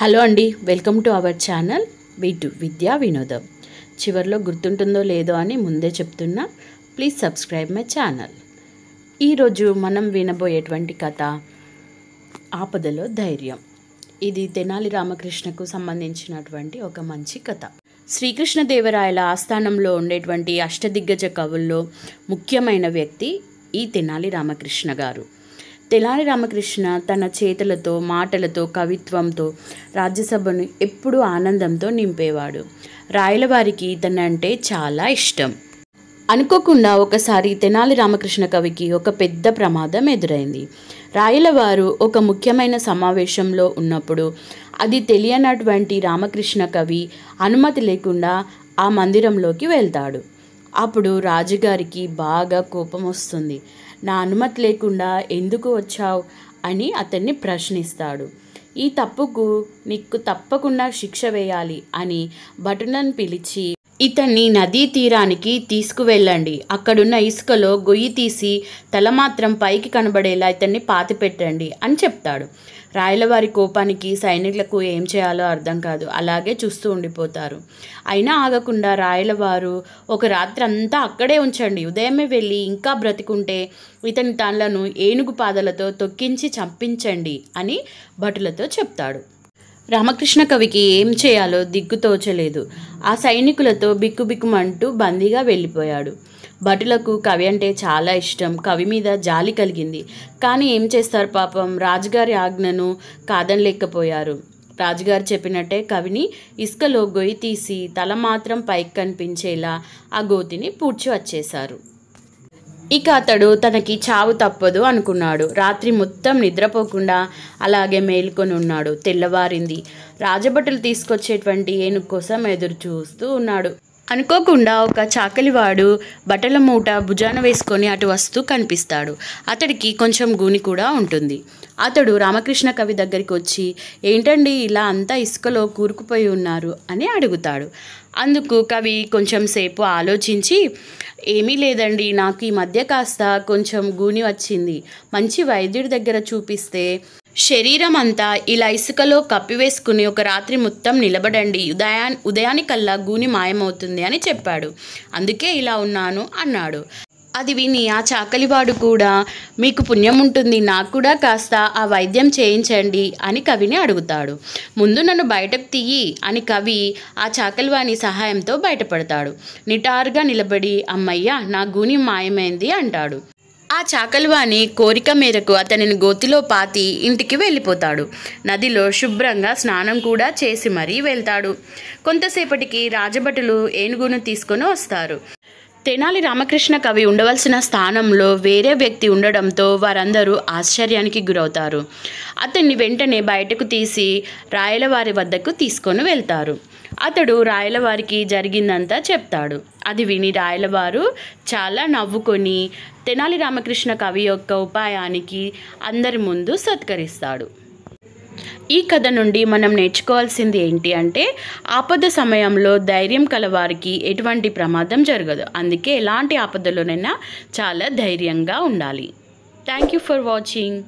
hello అండి welcome to our channel వీటు విద్యా వినోదం చివరిలో గుర్తుంటుందో లేదో అని ముందే చెప్తున్నా ప్లీజ్ సబ్స్క్రైబ్ మై ఛానల్ ఈరోజు మనం వినబోయేటువంటి కథ ఆపదలో ధైర్యం ఇది తెనాలి రామకృష్ణకు సంబంధించినటువంటి ఒక మంచి కథ శ్రీకృష్ణదేవరాయల ఆస్థానంలో ఉండేటువంటి అష్టదిగ్గజ కవుల్లో ముఖ్యమైన వ్యక్తి ఈ తెనాలి రామకృష్ణ గారు తెలాని రామకృష్ణ తన చేతులతో మాటలతో కవిత్వంతో రాజ్యసభను ఎప్పుడూ ఆనందంతో నింపేవాడు రాయలవారికి ఇతనంటే చాలా ఇష్టం అనుకోకుండా ఒకసారి తెనాలి రామకృష్ణ కవికి ఒక పెద్ద ప్రమాదం ఎదురైంది రాయలవారు ఒక ముఖ్యమైన సమావేశంలో ఉన్నప్పుడు అది తెలియనటువంటి రామకృష్ణ కవి అనుమతి లేకుండా ఆ మందిరంలోకి వెళ్తాడు అప్పుడు రాజుగారికి బాగా కోపం వస్తుంది నా అనుమతి లేకుండా ఎందుకు వచ్చావు అని అతన్ని ప్రశ్నిస్తాడు ఈ తప్పుకు నీకు తప్పకుండా శిక్ష వేయాలి అని భటులను పిలిచి ఇతన్ని నదీ తీరానికి తీసుకువెళ్ళండి అక్కడున్న ఇసుకలో గొయ్యి తీసి తల మాత్రం పైకి కనబడేలా ఇతన్ని పాతి పెట్టండి అని చెప్తాడు రాయలవారి కోపానికి సైనికులకు ఏం చేయాలో అర్థం కాదు అలాగే చూస్తూ ఉండిపోతారు అయినా ఆగకుండా రాయలవారు ఒక రాత్రి అంతా అక్కడే ఉంచండి ఉదయమే వెళ్ళి ఇంకా బ్రతికుంటే ఇతని తనలను ఏనుగు పాదలతో తొక్కించి చంపించండి అని భటులతో చెప్తాడు రామకృష్ణ కవికి ఏం చేయాలో దిగ్గుతోచలేదు ఆ సైనికులతో బిక్కుబిక్కుమంటూ బందీగా వెళ్ళిపోయాడు భటులకు కవి అంటే చాలా ఇష్టం కవి మీద జాలి కలిగింది కానీ ఏం చేస్తారు పాపం రాజుగారి ఆజ్ఞను కాదనలేకపోయారు రాజుగారు చెప్పినట్టే కవిని ఇసుకలో గొయ్యి తీసి తల మాత్రం పైకి కనిపించేలా ఆ గోతిని పూడ్చి వచ్చేశారు ఇక అతడు తనకి చావు తప్పదు అనుకున్నాడు రాత్రి మొత్తం నిద్రపోకుండా అలాగే మేల్కొని ఉన్నాడు తెల్లవారింది రాజభటులు తీసుకొచ్చేటువంటి ఏనుగు కోసం ఎదురు చూస్తూ ఉన్నాడు అనుకోకుండా ఒక చాకలివాడు బట్టల మూట భుజాన వేసుకొని అటు వస్తూ కనిపిస్తాడు అతడికి కొంచెం గూని కూడా ఉంటుంది అతడు రామకృష్ణ కవి దగ్గరికి వచ్చి ఏంటండి ఇలా అంతా ఇసుకలో కూరుకుపోయి ఉన్నారు అని అడుగుతాడు అందుకు కవి కొంచెం సేపు ఆలోచించి ఏమీ లేదండి నాకు ఈ మధ్య కాస్త కొంచెం గూని వచ్చింది మంచి వైద్యుడి దగ్గర చూపిస్తే శరీరం అంతా ఇలా ఇసుకలో కప్పివేసుకుని ఒక రాత్రి మొత్తం నిలబడండి ఉదయా ఉదయానికల్లా గూని మాయమవుతుంది అని చెప్పాడు అందుకే ఇలా ఉన్నాను అన్నాడు అది విని ఆ చాకలివాడు కూడా మీకు పుణ్యం ఉంటుంది నాకు కూడా కాస్త ఆ వైద్యం చేయించండి అని కవిని అడుగుతాడు ముందు నన్ను బయటకు తీయి అని కవి ఆ చాకలివాని సహాయంతో బయటపడతాడు నిటారుగా నిలబడి అమ్మయ్య నా గూని మాయమైంది అంటాడు ఆ చాకల్వాణి కోరిక మేరకు అతనిని గోతిలో పాతి ఇంటికి వెళ్ళిపోతాడు నదిలో శుభ్రంగా స్నానం కూడా చేసి మరీ వెళ్తాడు కొంతసేపటికి రాజభటులు ఏనుగును తీసుకొని వస్తారు తెనాలి రామకృష్ణ కవి ఉండవలసిన స్థానంలో వేరే వ్యక్తి ఉండడంతో వారందరూ ఆశ్చర్యానికి గురవుతారు అతన్ని వెంటనే బయటకు తీసి రాయలవారి వద్దకు తీసుకొని వెళ్తారు అతడు రాయలవారికి జరిగిందంతా చెప్తాడు అది విని రాయలవారు చాలా నవ్వుకొని తెనాలి రామకృష్ణ కవి యొక్క ఉపాయానికి అందరి ముందు సత్కరిస్తాడు ఈ కథ నుండి మనం నేర్చుకోవాల్సింది ఏంటి అంటే ఆపద సమయంలో ధైర్యం కలవారికి ఎటువంటి ప్రమాదం జరగదు అందుకే ఎలాంటి ఆపదలోనైనా చాలా ధైర్యంగా ఉండాలి థ్యాంక్ యూ ఫర్ వాచింగ్